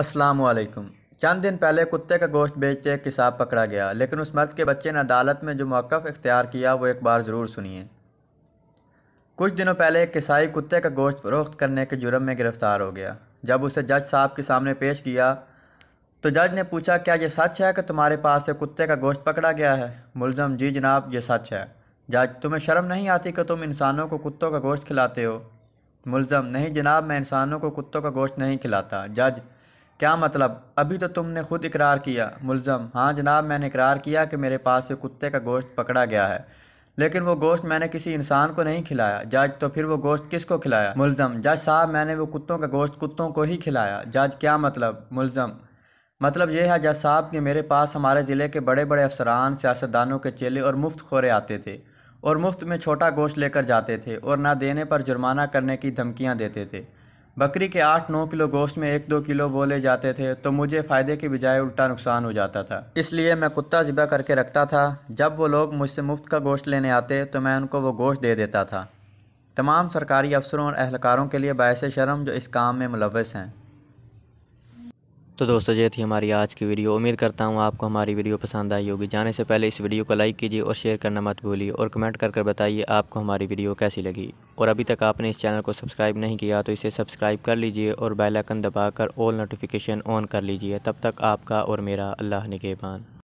अस्सलाम वालेकुम चंद दिन पहले कुत्ते का गोश्त बेचते एक किसाब पकड़ा गया लेकिन उस मर्द के बच्चे ने अदालत में जो मौक़ इख्तियार किया वो एक बार ज़रूर सुनिए कुछ दिनों पहले एक किसाई कुत्ते का गोश्त फरोख्त करने के जुर्म में गिरफ़्तार हो गया जब उसे जज साहब के सामने पेश किया तो जज ने पूछा क्या यह सच है कि तुम्हारे पास से कुत्ते का गोश्त पकड़ा गया है मुलजम जी जनाब यह सच है जज तुम्हें शर्म नहीं आती कि तुम इंसानों को कुत्तों का गोश्त खिलाते हो मुलजम नहीं जनाब मैं इंसानों को कुत्तों का गोश्त नहीं खिलाता जज क्या मतलब अभी तो तुमने खुद इकरार किया मुलज़म हाँ जनाब मैंने इकरार किया कि मेरे पास से कुत्ते का गोश्त पकड़ा गया है लेकिन वो गोश्त मैंने किसी इंसान को नहीं खिलाया जज तो फिर वो गोश्त किसको खिलाया मुलज़म जज साहब मैंने वो कुत्तों का गोश्त कुत्तों को ही खिलाया जज क्या मतलब मुलज़म मतलब यह है जज साहब कि मेरे पास हमारे ज़िले के बड़े बड़े अफसरान सियासतदानों के चेले और मुफ्त खोरे आते थे और मुफ्त में छोटा गोश्त लेकर जाते थे और ना देने पर जुर्माना करने की धमकियाँ देते थे बकरी के आठ नौ किलो गोश्त में एक दो किलो वो ले जाते थे तो मुझे फ़ायदे के बजाय उल्टा नुकसान हो जाता था इसलिए मैं कुत्ता ज़िबा करके रखता था जब वो लोग मुझसे मुफ्त का गोश्त लेने आते तो मैं उनको वो गोश्त दे देता था तमाम सरकारी अफसरों और अहलकारों के लिए बायस शर्म जो इस काम में मुलवस हैं तो दोस्तों ये थी हमारी आज की वीडियो उम्मीद करता हूँ आपको हमारी वीडियो पसंद आई होगी जाने से पहले इस वीडियो को लाइक कीजिए और शेयर करना मत भूलिए और कमेंट करके कर बताइए आपको हमारी वीडियो कैसी लगी और अभी तक आपने इस चैनल को सब्सक्राइब नहीं किया तो इसे सब्सक्राइब कर लीजिए और बेल आइकन दबाकर ऑल नोटिफिकेशन ऑन कर लीजिए तब तक आपका और मेरा अल्लाह निगेबान